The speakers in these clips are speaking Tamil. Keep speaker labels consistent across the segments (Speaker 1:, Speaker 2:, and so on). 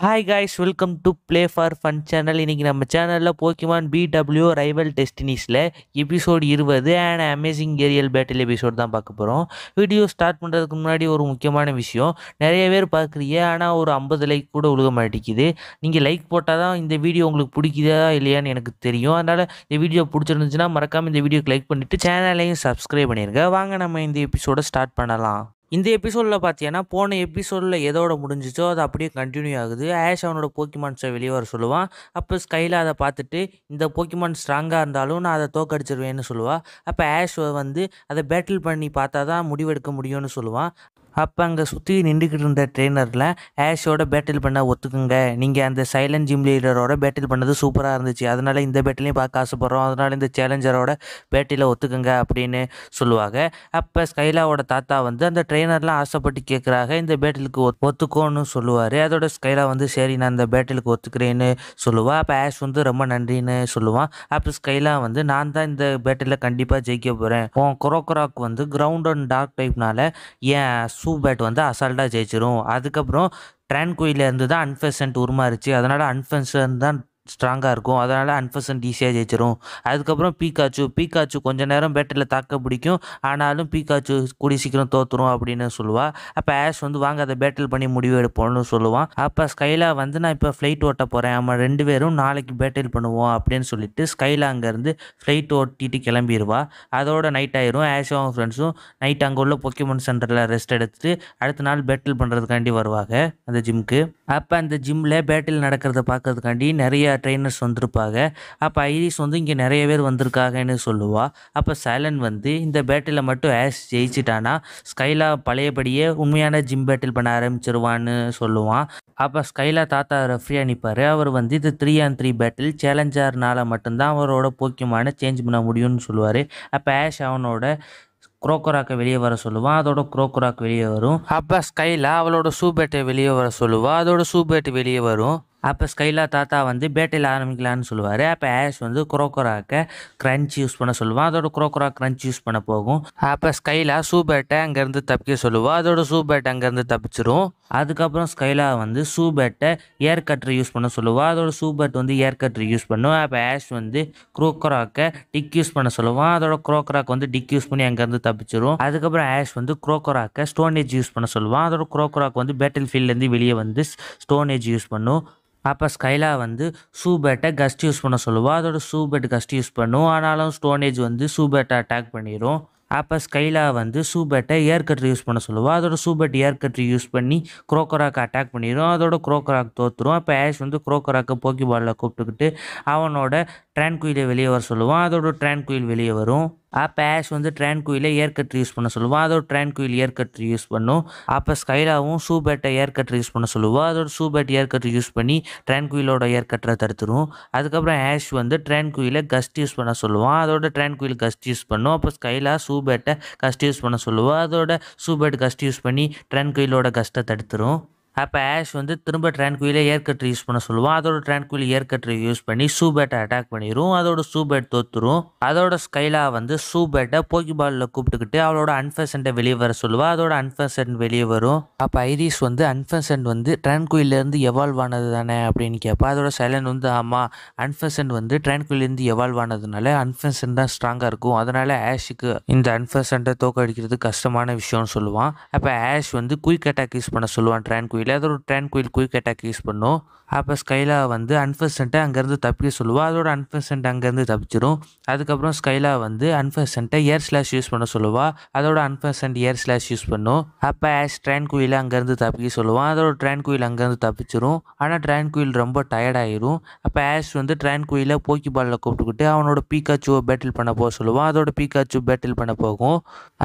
Speaker 1: hi guys welcome to play for fun channel இன்றைக்கி நம்ம சேனலில் போக்கிமான் பிடபிள்யூ ரைவல் டெஸ்டினிஸில் எபிசோடு இருபது and amazing aerial battle episode தான் பார்க்க போகிறோம் வீடியோ ஸ்டார்ட் பண்ணுறதுக்கு முன்னாடி ஒரு முக்கியமான விஷயம் நிறைய பேர் பார்க்குறீங்க ஆனால் ஒரு ஐம்பது லைக் கூட உழுக மாட்டேங்குது நீங்கள் லைக் போட்டால் தான் இந்த வீடியோ உங்களுக்கு பிடிக்குதா இல்லையான்னு எனக்கு தெரியும் அதனால் இந்த வீடியோ பிடிச்சிருந்துச்சுன்னா மறக்காமல் இந்த வீடியோக்கு லைக் பண்ணிவிட்டு சேனலையும் சப்ஸ்கிரைப் பண்ணிடுங்க வாங்க நம்ம இந்த எபிசோடை ஸ்டார்ட் பண்ணலாம் இந்த எபிசோடில் பார்த்தீங்கன்னா போன எபிசோடில் எதோட முடிஞ்சிச்சோ அது அப்படியே கண்டினியூ ஆகுது ஆஷ் அவனோட போக்கிமான்ஸை வெளியே வர சொல்லுவான் அப்போ ஸ்கையில் அதை பார்த்துட்டு இந்த போக்கிமான் ஸ்ட்ராங்காக இருந்தாலும் நான் அதை தோக்கடிச்சிருவேன்னு சொல்லுவாள் அப்போ ஆஷ் வந்து அதை பேட்டில் பண்ணி பார்த்தா தான் முடிவெடுக்க முடியும்னு சொல்லுவான் அப்போ அங்கே சுற்றி நின்றுக்கிட்டு இருந்த ட்ரெயினரில் ஆஷோட பேட்டில் பண்ண ஒத்துக்குங்க நீங்கள் அந்த சைலண்ட் ஜிம் லீடரோட பேட்டில் பண்ணது சூப்பராக இருந்துச்சு அதனால் இந்த பேட்டிலையும் பார்க்க ஆசைப்பட்றோம் அதனால் இந்த சேலஞ்சரோட பேட்டியில் ஒத்துக்குங்க அப்படின்னு சொல்லுவாங்க அப்போ ஸ்கைலாவோட தாத்தா வந்து அந்த ட்ரெயினர்லாம் ஆசைப்பட்டு கேட்குறாங்க இந்த பேட்டிலுக்கு ஒத்துக்கோன்னு சொல்லுவார் அதோட ஸ்கைலா வந்து சரி நான் இந்த பேட்டிலுக்கு ஒத்துக்கிறேன்னு சொல்லுவாள் அப்போ ஆஷ் வந்து ரொம்ப நன்றின்னு சொல்லுவான் அப்போ ஸ்கைலா வந்து நான் தான் இந்த பேட்டில் கண்டிப்பாக ஜெயிக்க போகிறேன் உன் குரோக்ராக் வந்து கிரவுண்ட் அண்ட் டார்க் டைப்னால ஏன் சூபேட் வந்து அசால்ட்டாக ஜெயிச்சிரும் அதுக்கப்புறம் ட்ரான்குயிலேருந்து தான் அன்ஃபென்சன்ட் உருமாறிச்சு அதனால் அன்ஃபென்சன் தான் ஸ்ட்ராங்காக இருக்கும் அதனால் அன்ஃபர்சன் ஈஸியாக ஜெயிச்சிடும் அதுக்கப்புறம் பீக்காச்சு பீக்காச்சு கொஞ்சம் நேரம் பேட்டில் தாக்க பிடிக்கும் ஆனாலும் பீக்காச்சு கூடி சீக்கிரம் தோற்றுரும் அப்படின்னு சொல்லுவாள் அப்போ ஆஷ் வந்து வாங்க அதை பேட்டில் பண்ணி முடிவு எடுப்போம்னு சொல்லுவான் அப்போ ஸ்கைலா வந்து நான் இப்போ ஃப்ளைட் ஓட்ட போகிறேன் ஆமாம் ரெண்டு பேரும் நாளைக்கு பேட்டில் பண்ணுவோம் அப்படின்னு சொல்லிட்டு ஸ்கைலா அங்கேருந்து ஃப்ளைட் ஓட்டிட்டு கிளம்பிடுவா அதோட நைட் ஆயிரும் ஆஷும் அவங்க ஃப்ரெண்ட்ஸும் நைட் அங்கே உள்ள பொக்கிமன் சென்டரில் ரெஸ்ட் எடுத்துட்டு அடுத்த நாள் பேட்டில் பண்ணுறதுக்காண்டி வருவாங்க அந்த ஜிம்க்கு அப்போ அந்த ஜிம்மில் பேட்டில் நடக்கிறத பார்க்கறதுக்காண்டி நிறைய ட்ரெயினர்ஸ் வந்திருப்பாங்க அப்போ ஐரிஸ் வந்து இங்கே நிறைய பேர் வந்திருக்காங்கன்னு சொல்லுவாள் அப்போ சைலன் வந்து இந்த பேட்டில் மட்டும் ஆஸ் ஜெயிச்சிட்டானா ஸ்கைலா பழையபடியே உண்மையான ஜிம் பேட்டில் பண்ண ஆரம்பிச்சிருவான்னு சொல்லுவான் அப்போ ஸ்கைலா தாத்தா ரெஃப்ரி நிற்பார் அவர் வந்து இது த்ரீ ஆன் த்ரீ பேட்டில் சேலஞ்சார்னால மட்டும்தான் அவரோட போக்கியமான சேஞ்ச் பண்ண முடியும்னு சொல்லுவார் அப்போ ஆஷ் அவனோட குரோக்கராக்கை வெளியே வர சொல்லுவான் அதோட குரோக்கராக் வெளியே வரும் அப்போ ஸ்கைலா அவளோட பேட்டை வெளியே வர சொல்லுவாள் அதோட பேட்டு வெளியே வரும் அப்போ ஸ்கைலா தாத்தா வந்து பேட்டையில் ஆரம்பிக்கலான்னு சொல்லுவார் அப்போ ஆஷ் வந்து குரோக்கராக்க க்ரன்ச் யூஸ் பண்ண சொல்லுவான் அதோட குரோக்கரா க்ரன்ச் யூஸ் பண்ண போகும் அப்போ ஸ்கைலா சூபேட்டை அங்கேருந்து தப்பிக்க சொல்லுவோம் அதோட சூபேட் அங்கேருந்து தப்பிச்சிரும் அதுக்கப்புறம் ஸ்கைலா வந்து சூபேட்டை ஏர் கட்டரை யூஸ் பண்ண சொல்லுவாள் அதோட சூபேட் வந்து ஏர் கட்டரை யூஸ் பண்ணும் அப்போ ஆஷ் வந்து குரோக்கராக்கை டிக் யூஸ் பண்ண சொல்லுவான் அதோட குரோக்கராக் வந்து டிக் யூஸ் பண்ணி அங்கேருந்து தப்பிச்சிரும் அதுக்கப்புறம் ஆஷ் வந்து குரோக்கராக்கை ஸ்டோனேஜ் யூஸ் பண்ண சொல்லுவான் அதோட குரோக்கராக் வந்து பேட்டில் ஃபீல்ட்லேருந்து வெளியே வந்து ஸ்டோனேஜ் யூஸ் பண்ணும் அப்போ ஸ்கைலா வந்து சூபேட்டை கஸ்ட் யூஸ் பண்ண சொல்லுவோம் அதோட சூபேட் கஸ்ட் யூஸ் பண்ணும் ஆனாலும் ஸ்டோனேஜ் வந்து சூபேட்டை அட்டாக் பண்ணிடும் அப்போ ஸ்கைலா வந்து சூபெட்டை ஏர் கட்ரு யூஸ் பண்ண சொல்லுவோம் அதோட சூபெட் ஏர் கட்ரு யூஸ் பண்ணி குரோக்கராக்கு அட்டாக் பண்ணிடும் அதோட குரோக்கராக் தோற்றுடும் அப்போ ஆஷ் வந்து குரோக்கராக்கை போக்கி பாலில் கூப்பிட்டுக்கிட்டு அவனோட ட்ரான்குயிலை வெளியே வர சொல்லுவோம் அதோட ட்ரான் வெளியே வரும் அப்போ ஆஷ் வந்து ட்ரான் குயிலை ஏர் கட் யூஸ் பண்ண சொல்லுவோம் அதோட ட்ரான் குயில் ஏர் கட்ரு யூஸ் பண்ணும் அப்போ ஸ்கைலாவும் ஷூ பேட்டை ஏர் கட்ரு யூஸ் பண்ண சொல்லுவோம் அதோட Swoobat air cutter use பண்ணி ட்ரான் குயிலோட ஏர் கட்டரை தடுத்துரும் அதுக்கப்புறம் ஆஷ் வந்து ட்ரான் குயிலை கஸ்ட் யூஸ் பண்ண சொல்லுவோம் அதோட ட்ரான் குயில் கஸ்ட் யூஸ் பண்ணும் அப்போ ஸ்கைலா ஷூ பேட்டை கஸ்ட் யூஸ் பண்ண சொல்லுவோம் அதோட ஷூ பேட் கஸ்ட் யூஸ் பண்ணி ட்ரான் குயிலோட கஸ்ட்டை தடுத்துரும் அப்போ ஆஷ் வந்து திரும்ப ஏர் ஏர்கட்ரு யூஸ் பண்ண சொல்லுவோம் அதோட ட்ரான்குயில் ஏர்கட்ரு யூஸ் பண்ணி சூபேட்டை அட்டாக் பண்ணிடும் அதோட சூபேட் தோத்துரும் அதோட ஸ்கைலா வந்து சூபேட்டை போக்கி பாலில் கூப்பிட்டுக்கிட்டு அவளோட அன்ஃபெசண்ட்டை வெளியே வர சொல்லுவாள் அதோட அன்ஃபெசன்ட் வெளியே வரும் அப்போ ஐரிஸ் வந்து அன்ஃபெசன்ட் வந்து ட்ரான்குயிலேருந்து எவால்வ் ஆனது தானே அப்படின்னு கேட்பா அதோட சைலன் வந்து ஆமாம் அன்ஃபெசன்ட் வந்து ட்ரான்குயிலேருந்து எவால்வ் ஆனதுனால அன்ஃபெசன்ட் தான் ஸ்ட்ராங்காக இருக்கும் அதனால் ஆஷுக்கு இந்த அன்ஃபெசன்ட்டை தோக்கடிக்கிறது கஷ்டமான விஷயம்னு சொல்லுவான் அப்போ ஆஷ் வந்து குயிக் அட்டாக் யூஸ் பண்ண சொல்லுவான் ட்ரான்குயில் இல்லை ஏதோ ஒரு கோயில் குயிக் அட்டாக் யூஸ் பண்ணும் அப்போ ஸ்கைலா வந்து அன்ஃபர்சன்ட்டை அங்கேருந்து தப்பிக்க சொல்லுவோம் அதோட அன்ஃபர்சன்ட் அங்கேருந்து தப்பிச்சிடும் அதுக்கப்புறம் ஸ்கைலா வந்து அன்ஃபர்சன்ட்டை ஏர் ஸ்லாஷ் யூஸ் பண்ண சொல்லுவா அதோட அன்ஃபர்சன்ட் ஏர் ஸ்லாஷ் யூஸ் பண்ணும் அப்போ ஆஷ் ட்ரான்குயிலை அங்கேருந்து தப்பிக்க சொல்லுவான் அதோட குயில் அங்கேருந்து தப்பிச்சிரும் ஆனால் குயில் ரொம்ப டயர்டாயிரும் அப்போ ஆஷ் வந்து ட்ரான்குயிலை போக்கி பாலில் கூப்பிட்டுக்கிட்டு அவனோட பீக்காச்சுவை பேட்டில் பண்ண போக சொல்லுவான் அதோட பீக்காச்சு பேட்டில் பண்ண போகும்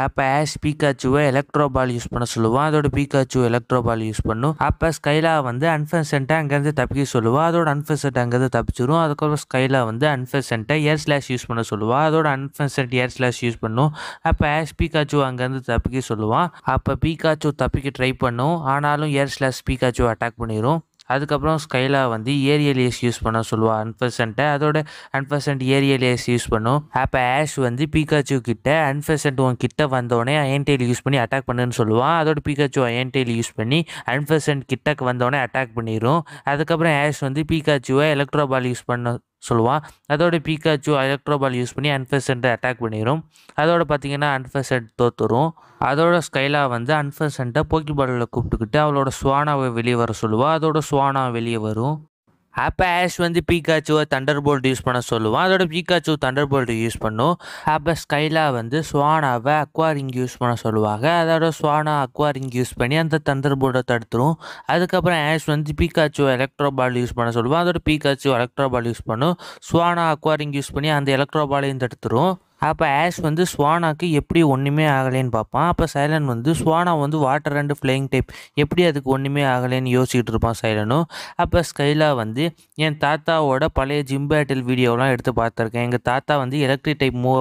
Speaker 1: அப்போ ஆஷ் பீக்காச்சுவை எலக்ட்ரோ பால் யூஸ் பண்ண சொல்லுவான் அதோட பீக்காச்சு எலக்ட்ரோ பால் யூஸ் பண்ணும் பண்ணணும் அப்போ ஸ்கைலா வந்து அன்ஃபெசென்ட்டை அங்கேருந்து தப்பிக்க சொல்லுவா அதோட அன்ஃபெசென்ட் அங்கேருந்து தப்பிச்சிடும் அதுக்கப்புறம் ஸ்கைலா வந்து அன்ஃபெசென்ட்டை ஏர் ஸ்லாஷ் யூஸ் பண்ண சொல்லுவாள் அதோட அன்ஃபெசென்ட் ஏர் ஸ்லாஷ் யூஸ் பண்ணும் அப்போ ஆஷ் பீகாச்சு அங்கேருந்து தப்பிக்க சொல்லுவான் அப்போ பீகாச்சு தப்பிக்க ட்ரை பண்ணும் ஆனாலும் ஏர் ஸ்லாஷ் பீகாச்சு அட்டாக் பண்ணிடும் அதுக்கப்புறம் ஸ்கைலா வந்து ஏரியல் ஏஸ் யூஸ் பண்ண சொல்லுவாள் அன்ஃபர்சன்ட்டை அதோட அன்ஃபர்சன்ட் ஏரியல் ஏஸ் யூஸ் பண்ணும் அப்போ ஆஷ் வந்து பிகாச்சூ கிட்ட அன்ஃபர்சன்ட் உன் கிட்ட வந்தோடனே அயன்டெயில் யூஸ் பண்ணி அட்டாக் பண்ணுன்னு சொல்லுவான் அதோட பீகாச்சு அயன்டெயில் யூஸ் பண்ணி அன்ஃபர்சன்ட் கிட்டக்கு வந்தோடனே அட்டாக் பண்ணிடும் அதுக்கப்புறம் ஆஷ் வந்து பிகாச்சுவை எலக்ட்ரோபால் யூஸ் பண்ண சொல்லுவான் அதோட பீக்காச்சு எலக்ட்ரோபால் யூஸ் பண்ணி அன்ஃபெசன்ட்டை அட்டாக் பண்ணிடும் அதோட பார்த்தீங்கன்னா அன்ஃபெசன்ட் தோற்றுரும் அதோட ஸ்கைலா வந்து போக்கி பாடலில் கூப்பிட்டுக்கிட்டு அவளோட சுவானாவை வெளியே வர சொல்லுவாள் அதோட சுவானா வெளியே வரும் அப்போ ஆஷ் வந்து பீகாச்சுவை தண்டர் போல்ட் யூஸ் பண்ண சொல்லுவான் அதோட பீகாச்சு தண்டர் போல்ட் யூஸ் பண்ணும் அப்போ ஸ்கைலா வந்து ஸ்வானாவை அக்வாரிங் யூஸ் பண்ண சொல்லுவாங்க அதோட ஸ்வானா அக்வாரிங் யூஸ் பண்ணி அந்த தண்டர் போல்ட்டை தடுத்துரும் அதுக்கப்புறம் ஆஷ் வந்து பீகாச்சு எலக்ட்ரோ பால் யூஸ் பண்ண சொல்லுவான் அதோட பீகாச்சு எலக்ட்ரோ பால் யூஸ் பண்ணும் ஸ்வானா அக்வாரிங் யூஸ் பண்ணி அந்த எலக்ட்ரோ பாலையும் தடுத்துரும் அப்போ ஆஷ் வந்து ஸ்வானாக்கு எப்படி ஒன்றுமே ஆகலைன்னு பார்ப்பான் அப்போ சைலன் வந்து ஸ்வானா வந்து வாட்டர் அண்டு ஃப்ளையிங் டைப் எப்படி அதுக்கு ஒன்றுமே ஆகலைன்னு யோசிச்சுட்டு இருப்பான் சைலனும் அப்போ ஸ்கைலா வந்து என் தாத்தாவோட பழைய ஜிம் பேட்டில் வீடியோலாம் எடுத்து பார்த்துருக்கேன் எங்கள் தாத்தா வந்து electric type move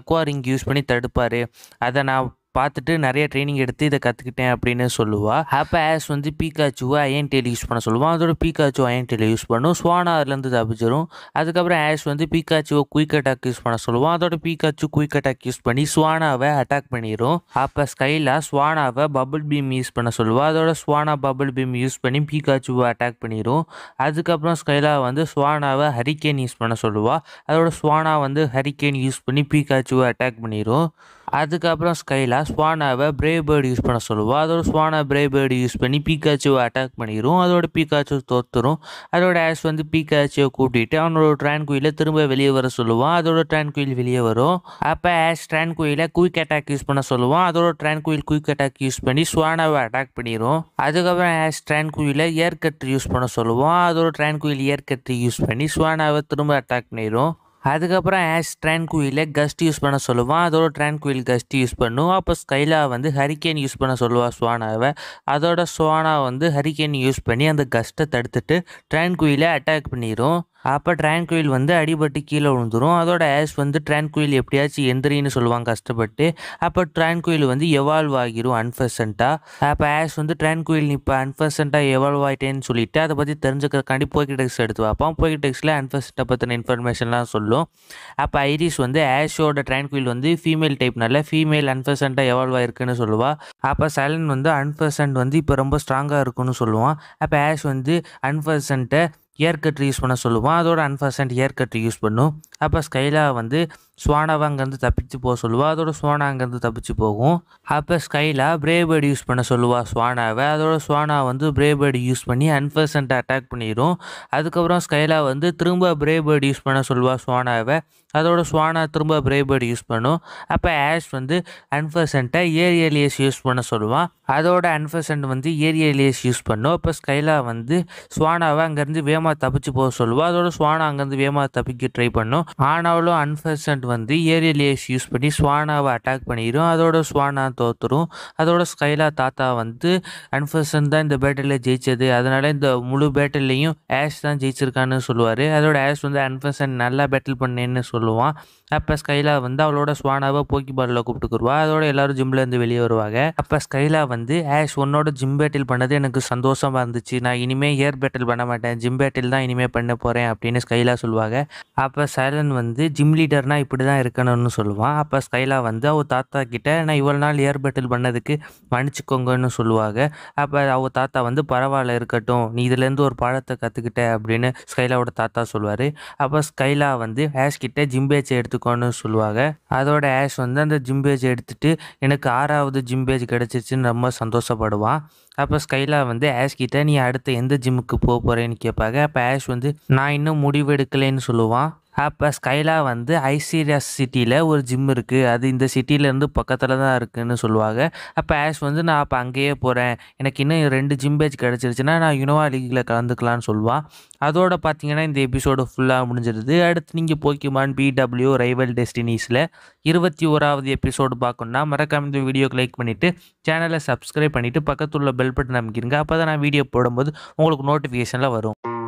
Speaker 1: aqua ring use பண்ணி தடுப்பார் அதை நான் பார்த்துட்டு நிறைய ட்ரைனிங் எடுத்து இதை கற்றுக்கிட்டேன் அப்படின்னு சொல்லுவாள் அப்போ ஆஸ் வந்து பீக்காச்சுவை அயன் டெய்லி யூஸ் பண்ண சொல்லுவான் அதோட பீக்காச்சு அயன் டெய்லி யூஸ் பண்ணும் ஸ்வானா அதுலேருந்து தப்பிச்சிடும் அதுக்கப்புறம் ஆஸ் வந்து பீக்காச்சுவை குயிக் அட்டாக் யூஸ் பண்ண சொல்லுவான் அதோட பீக்காச்சு குயிக் அட்டாக் யூஸ் பண்ணி ஸ்வானாவை அட்டாக் பண்ணிடும் அப்போ ஸ்கைல ஸ்வானாவை பபுள் பீம் யூஸ் பண்ண சொல்லுவா அதோட ஸ்வானா பபுள் பீம் யூஸ் பண்ணி பீக்காச்சுவை அட்டாக் பண்ணிடும் அதுக்கப்புறம் ஸ்கைலா வந்து ஸ்வானாவை ஹரிக்கேன் யூஸ் பண்ண சொல்லுவாள் அதோட ஸ்வானா வந்து ஹரிக்கேன் யூஸ் பண்ணி பீக்காச்சுவை அட்டாக் பண்ணிடும் அதுக்கப்புறம் ஸ்கைலா ஸ்வானாவை பிரேவ் பேர்டு யூஸ் பண்ண சொல்லுவோம் அதோட ஸ்வானா பிரேவ் பேர்டு யூஸ் பண்ணி பீக்காச்சியை அட்டாக் பண்ணிடும் அதோட பீக்காச்சு தோத்துரும் அதோட ஆஷ் வந்து பீக்காச்சியை கூட்டிகிட்டு அவனோட ட்ரான் குயிலை திரும்ப வெளியே வர சொல்லுவான் அதோட ட்ரான் குயில் வெளியே வரும் அப்போ ஆஷ் ட்ரான்குயில குயிக் அட்டாக் யூஸ் பண்ண சொல்லுவான் அதோட ட்ரான் குயில் குயிக் அட்டாக் யூஸ் பண்ணி ஸ்வானாவை அட்டாக் பண்ணிடும் அதுக்கப்புறம் ஆஷ் ட்ரான்குயில ஏர் கட்ரி யூஸ் பண்ண சொல்லுவோம் அதோட குயில் ஏர் கட்ரி யூஸ் பண்ணி ஸ்வானாவை திரும்ப அட்டாக் பண்ணிடும் அதுக்கப்புறம் ஆஸ் ட்ரான் குயிலை கஸ்ட் யூஸ் பண்ண சொல்லுவான் அதோட ட்ரான் குயில் கஸ்ட் யூஸ் பண்ணும் அப்போ ஸ்கைலா வந்து ஹரிக்கேன் யூஸ் பண்ண சொல்லுவாள் சுவானாவை அதோட சுவானா வந்து ஹரிக்கேன் யூஸ் பண்ணி அந்த கஸ்ட்டை தடுத்துட்டு ட்ரான் குயிலை அட்டாக் பண்ணிடும் அப்போ குயில் வந்து அடிபட்டு கீழே விழுந்துரும் அதோட ஆஷ் வந்து குயில் எப்படியாச்சும் எந்திரின்னு சொல்லுவாங்க கஷ்டப்பட்டு அப்போ குயில் வந்து எவால்வ் ஆகிரும் அன்ஃபர்சண்ட்டாக அப்போ ஆஷ் வந்து ட்ரான் குயில் இப்போ அன்ஃபர்சண்ட்டாக எவால்வ் ஆகிட்டேன்னு சொல்லிட்டு அதை பற்றி தெரிஞ்சுக்கிறக்காண்டி போய்கிட்டெக்ஸ் எடுத்து வைப்பான் போய்கிட்டெக்ஸில் அன்ஃபர்சண்ட்டை பற்றின இன்ஃபர்மேஷன்லாம் சொல்லும் அப்போ ஐரிஸ் வந்து ஆஷோட குயில் வந்து ஃபீமேல் டைப்னால ஃபீமேல் அன்பர்சன்ட்டாக எவால்வ் ஆகிருக்குன்னு சொல்லுவாள் அப்போ சலன் வந்து அன்ஃபர்சன்ட் வந்து இப்போ ரொம்ப ஸ்ட்ராங்காக இருக்குன்னு சொல்லுவான் அப்போ ஆஷ் வந்து அன்ஃபர்சண்ட்டை ஏர் யூஸ் பண்ண சொல்லுவோம் அதோட அன்ஃபர்சன்ட் ஏர் யூஸ் பண்ணும் அப்போ ஸ்கைலா வந்து ஸ்வானாவை அங்கேருந்து தப்பிச்சு போக சொல்லுவா அதோட சுவானா அங்கேருந்து தப்பிச்சு போகும் அப்போ ஸ்கைலா பிரேபேர்டு யூஸ் பண்ண சொல்லுவாள் சுவானாவை அதோட சுவானா வந்து பிரேபேர்டு யூஸ் பண்ணி அன்ஃபர்சன்ட் அட்டாக் பண்ணிடும் அதுக்கப்புறம் ஸ்கைலா வந்து திரும்ப பிரேபேர்டு யூஸ் பண்ண சொல்லுவாள் சுவானாவை அதோட சுவானா திரும்ப பிரேபேர்டு யூஸ் பண்ணும் அப்போ ஆஷ் வந்து அன்ஃபர்சன்ட்டை ஏரியலியஸ் யூஸ் பண்ண சொல்லுவான் அதோட அன்ஃபர்சன்ட் வந்து ஏரியலியஸ் யூஸ் பண்ணும் அப்போ ஸ்கைலா வந்து ஸ்வானாவை அங்கேருந்து வேமா தப்பிச்சு போக சொல்லுவாள் அதோட சுவானா அங்கேருந்து வேமா தப்பிக்க ட்ரை பண்ணும் ஆனாலும் அன்ஃபர்சன்ட் பேர்ட் வந்து ஏரியல் ஏஸ் யூஸ் பண்ணி ஸ்வானாவை அட்டாக் பண்ணிடும் அதோட ஸ்வானா தோற்றுரும் அதோட ஸ்கைலா தாத்தா வந்து அன்ஃபர்சன் தான் இந்த பேட்டலில் ஜெயிச்சது அதனால் இந்த முழு பேட்டல்லையும் ஆஷ் தான் ஜெயிச்சிருக்கான்னு சொல்லுவார் அதோட ஆஷ் வந்து அன்ஃபர்சன் நல்லா பேட்டில் பண்ணேன்னு சொல்லுவான் அப்போ ஸ்கைலா வந்து அவளோட ஸ்வானாவை போக்கி பாலில் கூப்பிட்டுக்குருவா அதோட எல்லாரும் ஜிம்லேருந்து வெளியே வருவாங்க அப்போ ஸ்கைலா வந்து ஆஷ் உன்னோட ஜிம் பேட்டில் பண்ணது எனக்கு சந்தோஷமாக இருந்துச்சு நான் இனிமேல் ஏர் பேட்டில் பண்ண மாட்டேன் ஜிம் பேட்டில் தான் இனிமேல் பண்ண போகிறேன் அப்படின்னு ஸ்கைலா சொல்லுவாங்க அப்போ சைலன் வந்து ஜிம் லீடர்னால் இப்படி தான் இருக்கணும்னு சொல்லுவான் அப்போ ஸ்கைலா வந்து அவள் தாத்தா கிட்ட நான் இவ்வளோ நாள் ஏர் பேட்டில் பண்ணதுக்கு மன்னிச்சுக்கோங்கன்னு சொல்லுவாங்க அப்போ அவள் தாத்தா வந்து பரவாயில்ல இருக்கட்டும் நீ இதுலேருந்து ஒரு பாடத்தை கற்றுக்கிட்ட அப்படின்னு ஸ்கைலாவோட தாத்தா சொல்லுவார் அப்போ ஸ்கைலா வந்து ஆஷ் கிட்ட ஜிம் பேச்சை எடுத்து எடுத்துக்கோன்னு சொல்லுவாங்க அதோட ஆஷ் வந்து அந்த ஜிம்பேஜ் எடுத்துட்டு எனக்கு ஆறாவது ஜிம்பேஜ் கிடச்சிச்சின்னு ரொம்ப சந்தோஷப்படுவான் அப்போ ஸ்கைலா வந்து ஆஷ் கிட்ட நீ அடுத்த எந்த ஜிம்முக்கு போக போகிறேன்னு கேட்பாங்க அப்போ ஆஷ் வந்து நான் இன்னும் முடிவு எடுக்கலைன்னு சொல்லுவான் அப்போ ஸ்கைலா வந்து ஐசிரியஸ் சிட்டியில் ஒரு ஜிம் இருக்குது அது இந்த சிட்டியிலேருந்து பக்கத்தில் தான் இருக்குதுன்னு சொல்லுவாங்க அப்போ ஆஷ் வந்து நான் அப்போ அங்கேயே போகிறேன் எனக்கு இன்னும் ரெண்டு ஜிம் பேஜ் கிடச்சிருச்சுன்னா நான் யுனோவா லீகில் கலந்துக்கலான்னு சொல்லுவான் அதோட பார்த்தீங்கன்னா இந்த எபிசோடு ஃபுல்லாக முடிஞ்சிருது அடுத்து நீங்கள் போக்கிமான் பிடபிள்யூ ரைவல் டெஸ்டினிஸில் இருபத்தி ஓராவது எபிசோடு பார்க்கணுன்னா மறக்காம இந்த வீடியோக்கு லைக் பண்ணிவிட்டு சேனலை சப்ஸ்கிரைப் பண்ணிவிட்டு பக்கத்துள்ள பெல் பட்டன் அமைக்கிறீங்க அப்போ தான் நான் வீடியோ போடும்போது உங்களுக்கு நோட்டிஃபிகேஷனில் வரும்